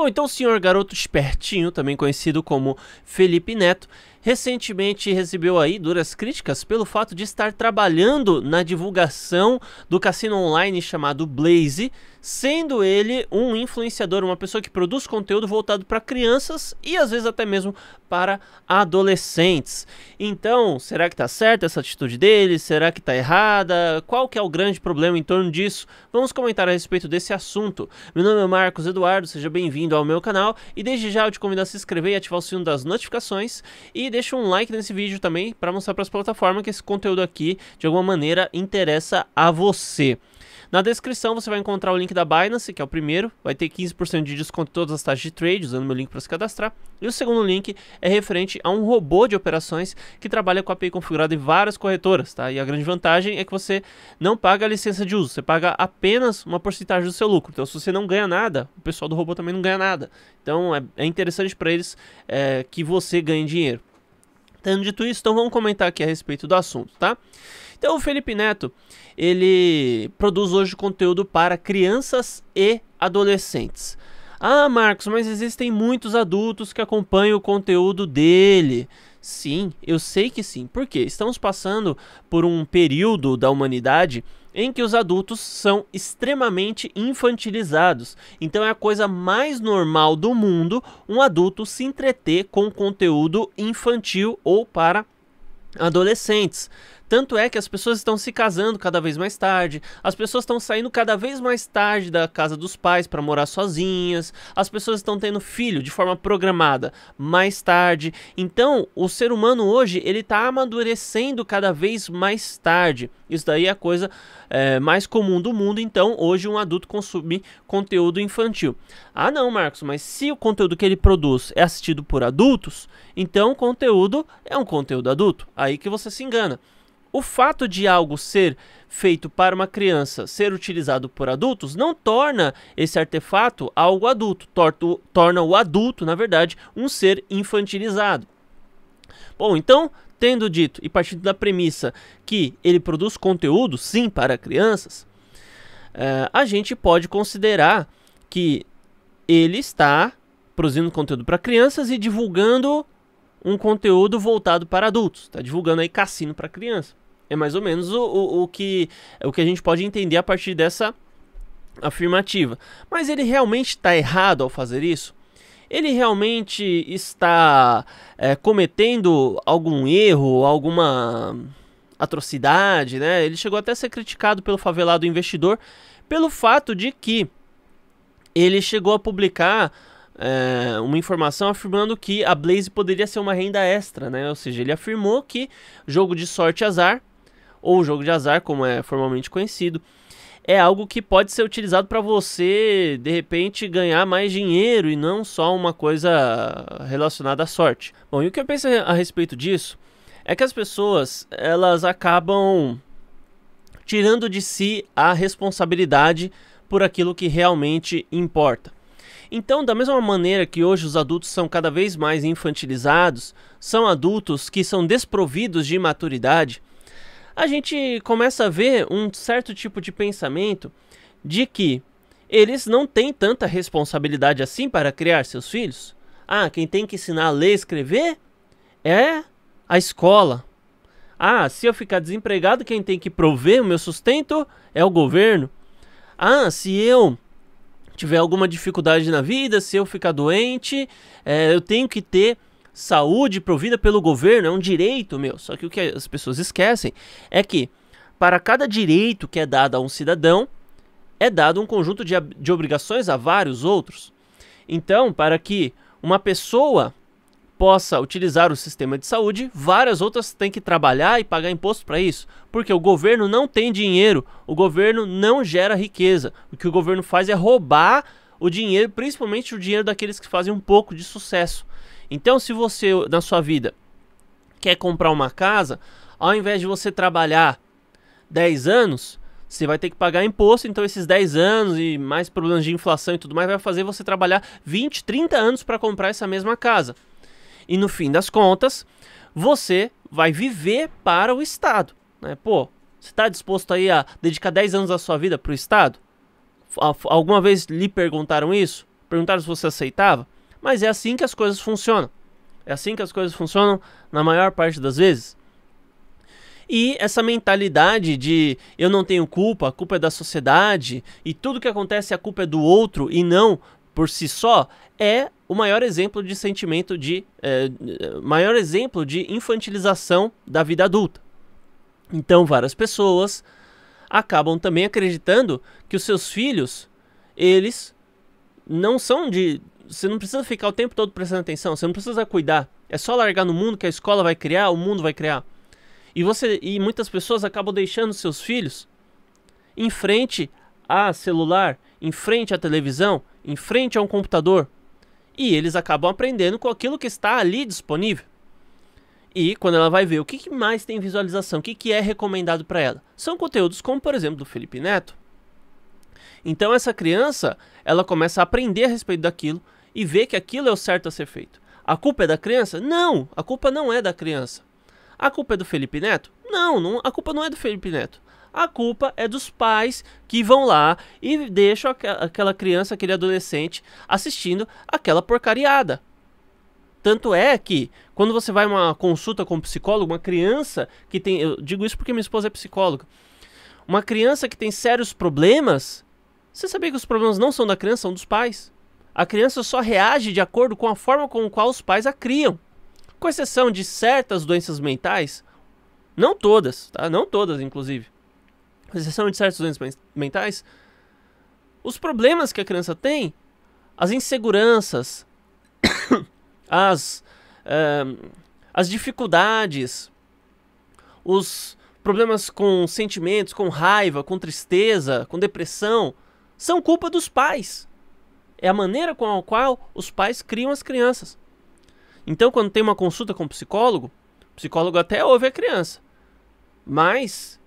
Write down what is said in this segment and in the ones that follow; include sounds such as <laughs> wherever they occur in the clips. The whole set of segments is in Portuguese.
Bom, então o senhor garoto espertinho, também conhecido como Felipe Neto, recentemente recebeu aí duras críticas pelo fato de estar trabalhando na divulgação do cassino online chamado Blaze, sendo ele um influenciador, uma pessoa que produz conteúdo voltado para crianças e às vezes até mesmo para adolescentes. Então, será que está certa essa atitude dele? Será que está errada? Qual que é o grande problema em torno disso? Vamos comentar a respeito desse assunto. Meu nome é Marcos Eduardo, seja bem-vindo ao meu canal e desde já eu te convido a se inscrever e ativar o sino das notificações e deixe deixa um like nesse vídeo também para mostrar para as plataformas que esse conteúdo aqui de alguma maneira interessa a você. Na descrição você vai encontrar o link da Binance, que é o primeiro, vai ter 15% de desconto em todas as taxas de trade, usando meu link para se cadastrar. E o segundo link é referente a um robô de operações que trabalha com a API configurada em várias corretoras, tá? E a grande vantagem é que você não paga a licença de uso, você paga apenas uma porcentagem do seu lucro. Então, se você não ganha nada, o pessoal do robô também não ganha nada. Então, é, é interessante para eles é, que você ganhe dinheiro. Tendo dito isso, então vamos comentar aqui a respeito do assunto, tá? Então o Felipe Neto, ele produz hoje conteúdo para crianças e adolescentes. Ah, Marcos, mas existem muitos adultos que acompanham o conteúdo dele. Sim, eu sei que sim. Por quê? Estamos passando por um período da humanidade em que os adultos são extremamente infantilizados. Então é a coisa mais normal do mundo um adulto se entreter com conteúdo infantil ou para adolescentes. Tanto é que as pessoas estão se casando cada vez mais tarde, as pessoas estão saindo cada vez mais tarde da casa dos pais para morar sozinhas, as pessoas estão tendo filho de forma programada mais tarde. Então, o ser humano hoje ele está amadurecendo cada vez mais tarde. Isso daí é a coisa é, mais comum do mundo. Então, hoje um adulto consume conteúdo infantil. Ah, não, Marcos, mas se o conteúdo que ele produz é assistido por adultos, então o conteúdo é um conteúdo adulto. Aí que você se engana. O fato de algo ser feito para uma criança ser utilizado por adultos não torna esse artefato algo adulto, torto, torna o adulto, na verdade, um ser infantilizado. Bom, então, tendo dito e partindo da premissa que ele produz conteúdo, sim, para crianças, eh, a gente pode considerar que ele está produzindo conteúdo para crianças e divulgando um conteúdo voltado para adultos. Está divulgando aí cassino para criança. É mais ou menos o, o, o, que, o que a gente pode entender a partir dessa afirmativa. Mas ele realmente está errado ao fazer isso? Ele realmente está é, cometendo algum erro, alguma atrocidade, né? Ele chegou até a ser criticado pelo favelado investidor pelo fato de que ele chegou a publicar é, uma informação afirmando que a Blaze poderia ser uma renda extra, né? Ou seja, ele afirmou que jogo de sorte azar, ou jogo de azar, como é formalmente conhecido, é algo que pode ser utilizado para você, de repente, ganhar mais dinheiro e não só uma coisa relacionada à sorte. Bom, e o que eu penso a respeito disso é que as pessoas elas acabam tirando de si a responsabilidade por aquilo que realmente importa. Então, da mesma maneira que hoje os adultos são cada vez mais infantilizados, são adultos que são desprovidos de maturidade, a gente começa a ver um certo tipo de pensamento de que eles não têm tanta responsabilidade assim para criar seus filhos. Ah, quem tem que ensinar a ler e escrever é a escola. Ah, se eu ficar desempregado, quem tem que prover o meu sustento é o governo. Ah, se eu tiver alguma dificuldade na vida, se eu ficar doente, é, eu tenho que ter saúde provida pelo governo, é um direito meu. Só que o que as pessoas esquecem é que para cada direito que é dado a um cidadão, é dado um conjunto de, de obrigações a vários outros. Então, para que uma pessoa possa utilizar o sistema de saúde, várias outras têm que trabalhar e pagar imposto para isso, porque o governo não tem dinheiro, o governo não gera riqueza. O que o governo faz é roubar o dinheiro, principalmente o dinheiro daqueles que fazem um pouco de sucesso. Então, se você na sua vida quer comprar uma casa, ao invés de você trabalhar 10 anos, você vai ter que pagar imposto, então esses 10 anos e mais problemas de inflação e tudo mais vai fazer você trabalhar 20, 30 anos para comprar essa mesma casa. E no fim das contas, você vai viver para o Estado. Né? Pô, você está disposto aí a dedicar 10 anos da sua vida para o Estado? Alguma vez lhe perguntaram isso? Perguntaram se você aceitava? Mas é assim que as coisas funcionam. É assim que as coisas funcionam na maior parte das vezes. E essa mentalidade de eu não tenho culpa, a culpa é da sociedade e tudo que acontece a culpa é do outro e não por si só, é o maior exemplo de sentimento de. É, maior exemplo de infantilização da vida adulta. Então, várias pessoas acabam também acreditando que os seus filhos, eles não são de. Você não precisa ficar o tempo todo prestando atenção, você não precisa cuidar. É só largar no mundo que a escola vai criar, o mundo vai criar. E você e muitas pessoas acabam deixando seus filhos em frente a celular, em frente à televisão, em frente a um computador e eles acabam aprendendo com aquilo que está ali disponível. E quando ela vai ver o que mais tem visualização, o que é recomendado para ela, são conteúdos como, por exemplo, do Felipe Neto. Então essa criança, ela começa a aprender a respeito daquilo e vê que aquilo é o certo a ser feito. A culpa é da criança? Não, a culpa não é da criança. A culpa é do Felipe Neto? Não, não a culpa não é do Felipe Neto a culpa é dos pais que vão lá e deixam aquela criança, aquele adolescente assistindo aquela porcariada. Tanto é que, quando você vai uma consulta com um psicólogo, uma criança que tem. Eu digo isso porque minha esposa é psicóloga. Uma criança que tem sérios problemas. Você sabia que os problemas não são da criança, são dos pais. A criança só reage de acordo com a forma com a qual os pais a criam. Com exceção de certas doenças mentais. Não todas, tá? Não todas, inclusive exceção de certos doentes mentais, os problemas que a criança tem, as inseguranças, <coughs> as, uh, as dificuldades, os problemas com sentimentos, com raiva, com tristeza, com depressão, são culpa dos pais. É a maneira com a qual os pais criam as crianças. Então, quando tem uma consulta com o psicólogo, o psicólogo até ouve a criança, mas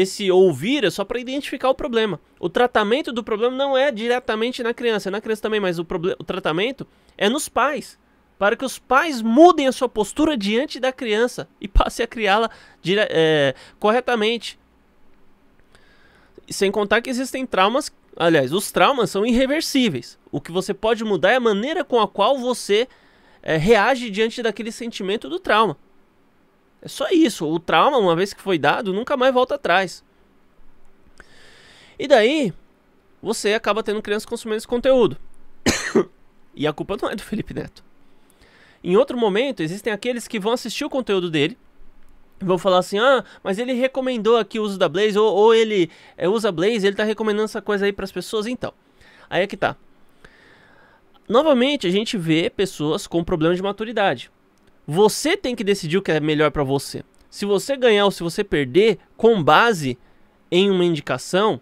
esse ouvir é só para identificar o problema. O tratamento do problema não é diretamente na criança, é na criança também, mas o, o tratamento é nos pais. Para que os pais mudem a sua postura diante da criança e <laughs> passem a criá-la é, corretamente. Sem contar que existem traumas. Aliás, os traumas são irreversíveis. O que você pode mudar é a maneira com a qual você é, reage diante daquele sentimento do trauma. É só isso. O trauma, uma vez que foi dado, nunca mais volta atrás. E daí, você acaba tendo crianças consumindo esse conteúdo. <coughs> e a culpa não é do Felipe Neto. Em outro momento, existem aqueles que vão assistir o conteúdo dele. Vão falar assim, ah, mas ele recomendou aqui o uso da Blaze, ou, ou ele é, usa Blaze, ele tá recomendando essa coisa aí para as pessoas, então. Aí é que tá. Novamente, a gente vê pessoas com problemas de maturidade. Você tem que decidir o que é melhor para você. Se você ganhar ou se você perder, com base em uma indicação,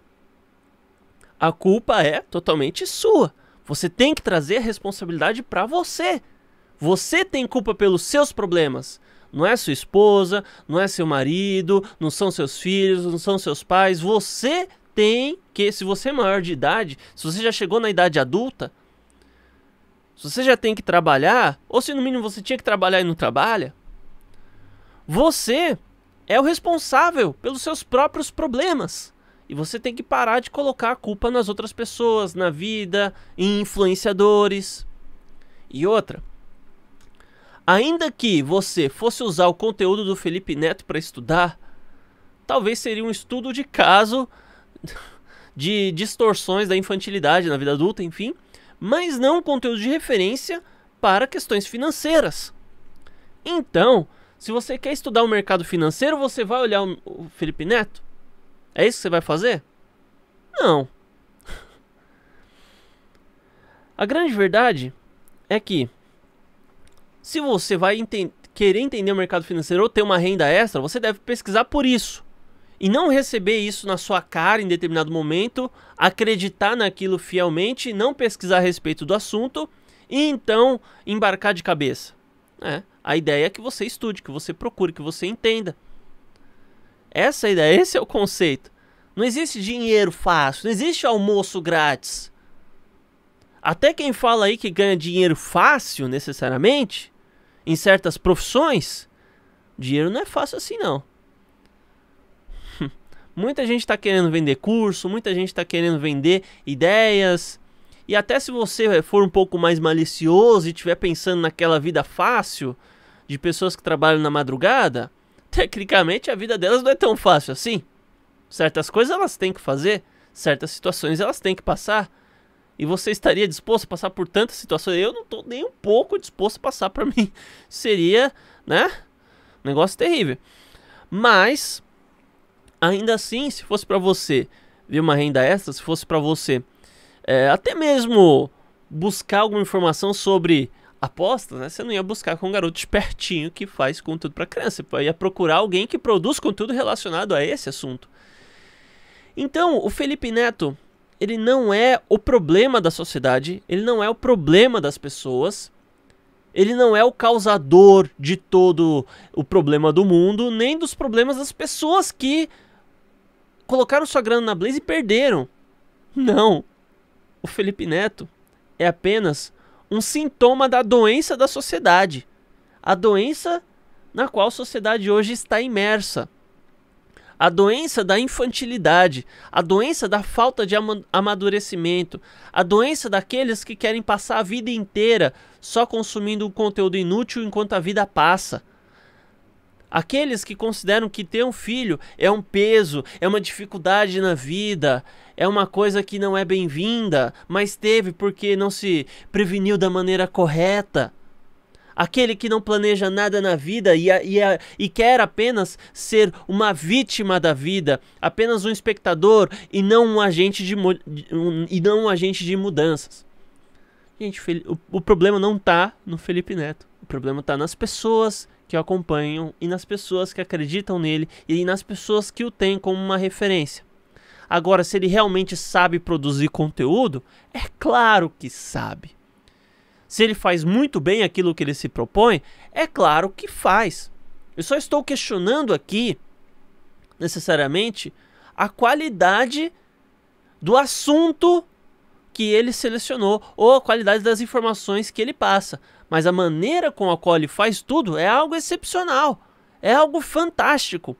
a culpa é totalmente sua. Você tem que trazer a responsabilidade para você. Você tem culpa pelos seus problemas. Não é sua esposa, não é seu marido, não são seus filhos, não são seus pais. Você tem que, se você é maior de idade, se você já chegou na idade adulta, se você já tem que trabalhar, ou se no mínimo você tinha que trabalhar e não trabalha, você é o responsável pelos seus próprios problemas. E você tem que parar de colocar a culpa nas outras pessoas, na vida, em influenciadores. E outra, ainda que você fosse usar o conteúdo do Felipe Neto para estudar, talvez seria um estudo de caso <laughs> de distorções da infantilidade na vida adulta, enfim mas não conteúdo de referência para questões financeiras. Então, se você quer estudar o mercado financeiro, você vai olhar o Felipe Neto? É isso que você vai fazer? Não. <laughs> A grande verdade é que se você vai querer entender o mercado financeiro ou ter uma renda extra, você deve pesquisar por isso e não receber isso na sua cara em determinado momento, acreditar naquilo fielmente, não pesquisar a respeito do assunto e então embarcar de cabeça. É, a ideia é que você estude, que você procure, que você entenda. Essa é a ideia, esse é o conceito. Não existe dinheiro fácil, não existe almoço grátis. Até quem fala aí que ganha dinheiro fácil necessariamente em certas profissões, dinheiro não é fácil assim não. Muita gente está querendo vender curso, muita gente está querendo vender ideias. E até se você for um pouco mais malicioso e estiver pensando naquela vida fácil de pessoas que trabalham na madrugada, <laughs> tecnicamente a vida delas não é tão fácil assim. Certas coisas elas têm que fazer, certas situações elas têm que passar. E você estaria disposto a passar por tantas situações? Eu não estou nem um pouco disposto a passar para <laughs> mim. Seria, né? Um negócio terrível. Mas Ainda assim, se fosse para você ver uma renda extra, se fosse para você é, até mesmo buscar alguma informação sobre apostas, né? Você não ia buscar com um garoto espertinho que faz conteúdo para criança, você ia procurar alguém que produz conteúdo relacionado a esse assunto. Então, o Felipe Neto, ele não é o problema da sociedade, ele não é o problema das pessoas, ele não é o causador de todo o problema do mundo, nem dos problemas das pessoas que colocaram sua grana na Blaze e perderam. Não. O Felipe Neto é apenas um sintoma da doença da sociedade. A doença na qual a sociedade hoje está imersa. A doença da infantilidade, a doença da falta de amadurecimento, a doença daqueles que querem passar a vida inteira só consumindo um conteúdo inútil enquanto a vida passa. Aqueles que consideram que ter um filho é um peso, é uma dificuldade na vida, é uma coisa que não é bem-vinda, mas teve porque não se preveniu da maneira correta. Aquele que não planeja nada na vida e, e, e quer apenas ser uma vítima da vida, apenas um espectador e não um agente de, e não um agente de mudanças. Gente, o, o problema não está no Felipe Neto problema está nas pessoas que o acompanham e nas pessoas que acreditam nele e nas pessoas que o têm como uma referência. Agora, se ele realmente sabe produzir conteúdo, é claro que sabe. Se ele faz muito bem aquilo que ele se propõe, é claro que faz. Eu só estou questionando aqui, necessariamente, a qualidade do assunto que ele selecionou ou a qualidade das informações que ele passa. Mas a maneira com a qual ele faz tudo é algo excepcional, é algo fantástico.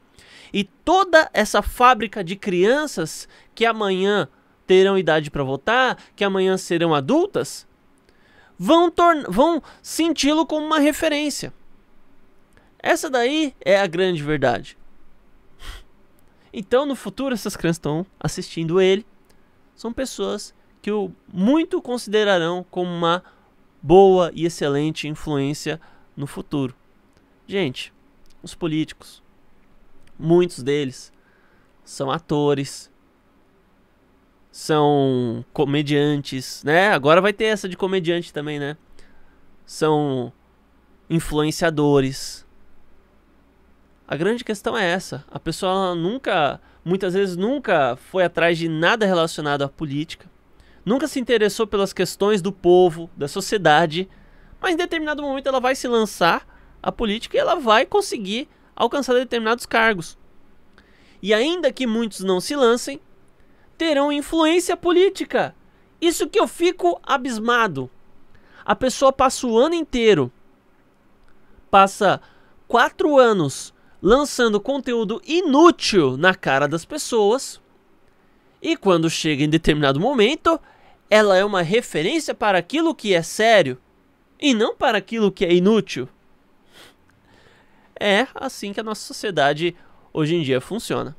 E toda essa fábrica de crianças que amanhã terão idade para votar, que amanhã serão adultas, vão, vão senti-lo como uma referência. Essa daí é a grande verdade. Então, no futuro, essas crianças estão assistindo ele. São pessoas que o muito considerarão como uma boa e excelente influência no futuro. Gente, os políticos, muitos deles são atores, são comediantes, né? Agora vai ter essa de comediante também, né? São influenciadores. A grande questão é essa. A pessoa nunca, muitas vezes nunca foi atrás de nada relacionado à política nunca se interessou pelas questões do povo, da sociedade, mas em determinado momento ela vai se lançar à política e ela vai conseguir alcançar determinados cargos. E ainda que muitos não se lancem, terão influência política. Isso que eu fico abismado. A pessoa passa o ano inteiro, passa quatro anos lançando conteúdo inútil na cara das pessoas. E quando chega em determinado momento, ela é uma referência para aquilo que é sério e não para aquilo que é inútil. É assim que a nossa sociedade hoje em dia funciona.